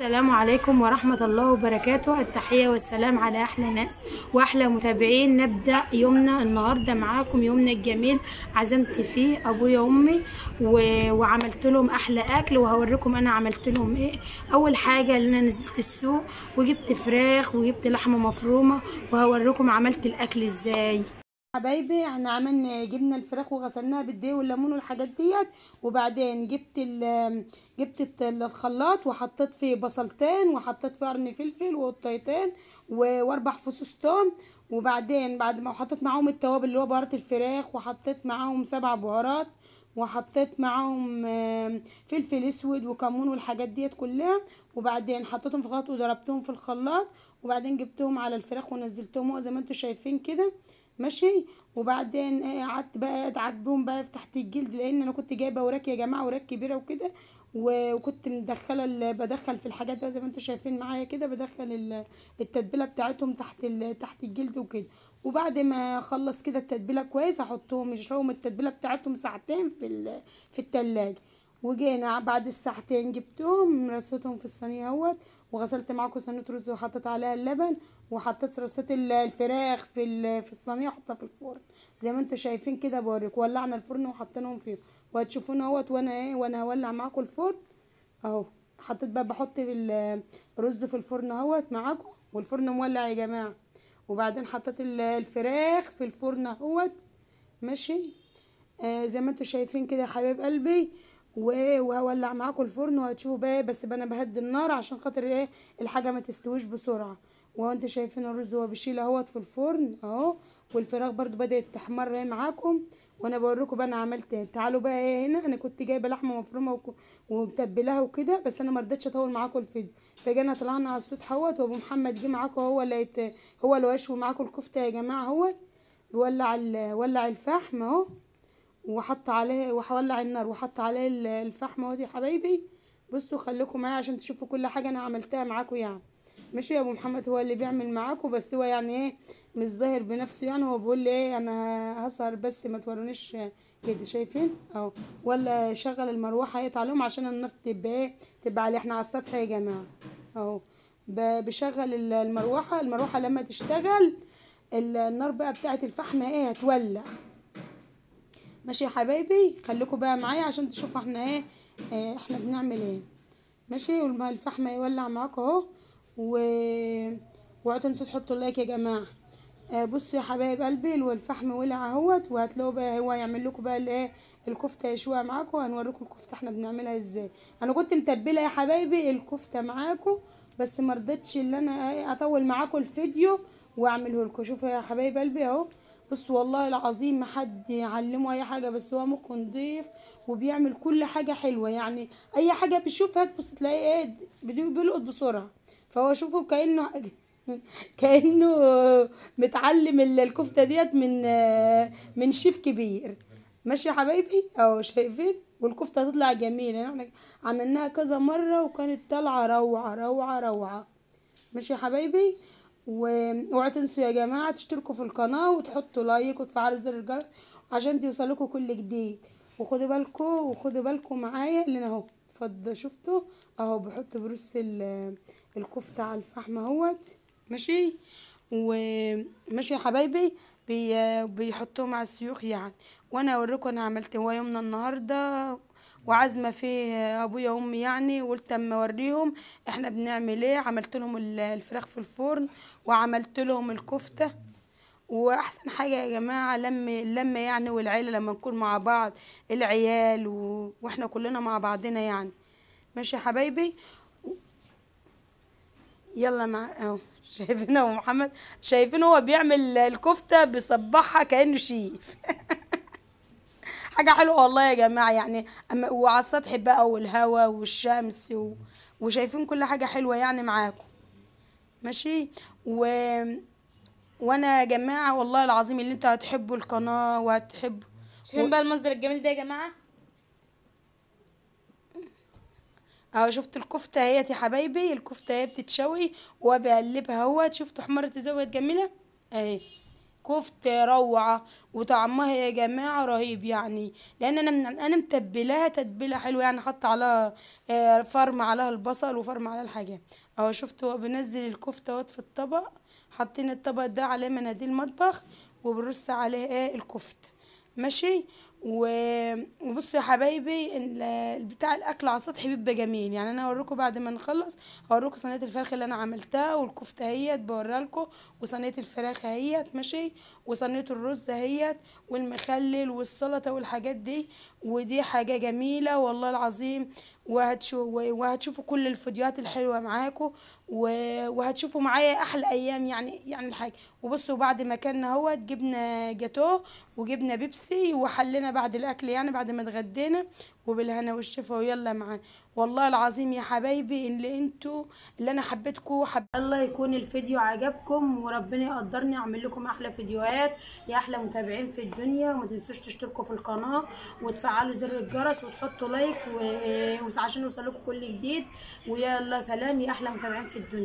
السلام عليكم ورحمة الله وبركاته التحية والسلام على أحلى ناس وأحلى متابعين نبدأ يومنا النهاردة معاكم يومنا الجميل عزمت فيه أبويا وأمي و... وعملت لهم أحلى أكل وهوريكم أنا عملت لهم إيه أول حاجة إن أنا نزلت السوق وجبت فراخ وجبت لحمة مفرومة وهوريكم عملت الأكل إزاي حبايبي احنا عملنا جبنا الفراخ وغسلناها بالدقيق والليمون والحاجات ديت وبعدين جبت ال جبت الخلاط وحطيت فيه بصلتين وحطيت فيه قرن فلفل وقطيتين واربع فصوص توم وبعدين بعد ما حطيت معاهم التوابل اللي هو بهارات الفراخ وحطيت معاهم سبع بهارات وحطيت معاهم فلفل اسود وكمون والحاجات ديت كلها وبعدين حطيتهم في الخلاط وضربتهم في الخلاط وبعدين جبتهم على الفراخ ونزلتهم زي ما انتم شايفين كده ماشي وبعدين آه، قعدت بقى ادعكبهم بقى فتحت تحت الجلد لان انا كنت جايبه وراك يا جماعه وراك كبيره وكده وكنت مدخله بدخل في الحاجات زي ما انتم شايفين معايا كده بدخل التتبيله بتاعتهم تحت تحت الجلد وكده وبعد ما اخلص كده التتبيله كويس احطهم يشربوا التتبيله بتاعتهم ساعتين في في التلاجة وجينا بعد الساعتين جبتهم رصيتهم في الصينيه اهوت وغسلت معاكم صينيه رز وحطيت عليها اللبن وحطيت رصيت الفراخ في في الصينيه وحطها في الفرن زي ما انتم شايفين كده بوريك ولعنا الفرن وحطيناهم فيه وهتشوفونا اهوت وانا ايه وانا هولع معاكم الفرن اهو حطيت بقى بحط الرز في الفرن اهوت معاكم والفرن مولع يا جماعه وبعدين حطيت الفراخ في الفرن اهوت ماشي آه زي ما انتم شايفين كده يا حبايب قلبي وهولع معاكم الفرن وهتشوفوا بقى إيه، بس انا بهدي النار عشان خاطر ايه الحاجه ما تستويش بسرعه وهو انتوا شايفين الرز هو بيشيل اهوت في الفرن اهو والفراخ برده بدات تحمر اهي معاكم وانا بوريكم بقى انا عملت ايه تعالوا بقى ايه هنا انا كنت جايبه لحمه مفرومه ومتبلاها وكده بس انا ما رضيتش اطول معاكم الفيديو فجينا طلعنا على الصوت هوت وابو محمد جه معاكم هو اللي هو اللي هيشوي معاكم الكفته يا جماعه اهوت ولع ولع الفحم اهو وحط عليه وهولع النار وحط عليه الفحم اهو يا حبايبي بصوا خليكم معايا عشان تشوفوا كل حاجه انا عملتها معاكم يعني ماشي يا ابو محمد هو اللي بيعمل معاكم بس هو يعني ايه مش ظاهر بنفسه يعني هو بيقول لي ايه انا هسهر بس ما تورونيش كده شايفين اهو ولا شغل المروحه ايه تعالوا عشان النار تبقى ايه تبقى عليه احنا على السطح يا جماعه اهو بشغل المروحه المروحه لما تشتغل النار بقى بتاعه الفحم ايه هتولع ماشي يا حبايبي خليكم بقى معايا عشان تشوفوا احنا ايه آه، احنا بنعمل ايه ماشي والفحم يولع معاكم اهو و اوعوا تنسوا تحطوا لايك يا جماعه اه بصوا يا حبايب قلبي الفحم ولع اهوت وهتلاقوا بقى هو هيعمل لكم بقى الايه الكفته يشوها معاكم هنوريكم الكفته احنا بنعملها ازاي انا كنت متبله يا حبايبي الكفته معاكم بس مرضتش ان انا ايه، اطول معاكم الفيديو واعمله لكم شوفوا يا حبايب قلبي اهو بس والله العظيم ما حد يعلمه اي حاجه بس هو مخه نضيف وبيعمل كل حاجه حلوه يعني اي حاجه بيشوفها تبص تلاقيه ايه بيلقط بسرعه فهو شوفه كانه كانه متعلم الكفته ديت من من شيف كبير ماشي يا حبايبي اهو شايفين والكفته تطلع جميله يعني احنا عملناها كذا مره وكانت طالعه روعه روعه روعه ماشي يا حبايبي واوعوا تنسوا يا جماعه تشتركوا في القناه وتحطوا لايك وتفعلوا زر الجرس عشان توصلكوا كل جديد وخدوا بالكم وخدوا بالكم معايا اللي انا اهو اتفضل شفتوا اهو بحط بروس الكفته على الفحم اهوت ماشي وماشي يا حبايبي بي... بيحطوه مع السيوخ يعني وانا اوريكم انا عملت إيه. هو يومنا النهارده وعزمه فيه ابويا وامي يعني قلت اما اوريهم احنا بنعمل ايه عملت لهم الفراخ في الفرن وعملت لهم الكفته واحسن حاجه يا جماعه لما لما يعني والعيله لما نكون مع بعض العيال و... واحنا كلنا مع بعضنا يعني ماشي يا حبايبي يلا مع اهو شايفين هو محمد شايفين هو بيعمل الكفته بيصبحها كانه شيف حاجه حلوه والله يا جماعه يعني وعلى السطح بقى والهواء والشمس و... وشايفين كل حاجه حلوه يعني معاكم ماشي و وانا يا جماعه والله العظيم اللي انتوا هتحبوا القناه وهتحبوا شايفين و... بقى المصدر الجميل ده يا جماعه اهو شفت الكفته اهيت يا حبايبي الكفته اهي بتتشوي وبقلبها اهوت شفتوا حمرت زاويه جميله اهي كفتة روعة وطعمها يا جماعة رهيب يعني لان انا من انا متبلاها تتبيلة حلوة يعني حط عليها آه، فرم عليها البصل وفرم عليها الحاجات اهو هو بنزل الكفتة اهوت في الطبق حاطين الطبق ده عليه مناديل مطبخ وبرص عليه ايه الكفتة ماشي وبصوا يا حبايبي بتاع الاكل على السطح بيبقى جميل يعني انا هوريكم بعد ما نخلص هوريكم صينيه الفراخ اللي انا عملتها والكفته اهيت بوريها لكم وصينيه الفراخ اهيت ماشي وصينيه الرز اهيت والمخلل والسلطه والحاجات دي ودي حاجه جميله والله العظيم وهتشوفوا وهتشوفوا كل الفيديوهات الحلوه معاكم وهتشوفوا معايا احلى ايام يعني يعني الحاجه وبصوا بعد ما كان اهوت جبنا جاتوه وجبنا بيبسي وحلينا بعد الاكل يعني بعد ما اتغدينا وبالهنا والشفا ويلا معاه والله العظيم يا حبايبي اللي انتوا اللي انا حبيتكم وحب الله يكون الفيديو عجبكم وربنا يقدرني اعمل لكم احلى فيديوهات يا احلى متابعين في الدنيا وما تنسوش تشتركوا في القناه وتفعلوا زر الجرس وتحطوا لايك و... عشان يوصلكم كل جديد ويلا سلام يا احلى متابعين في الدنيا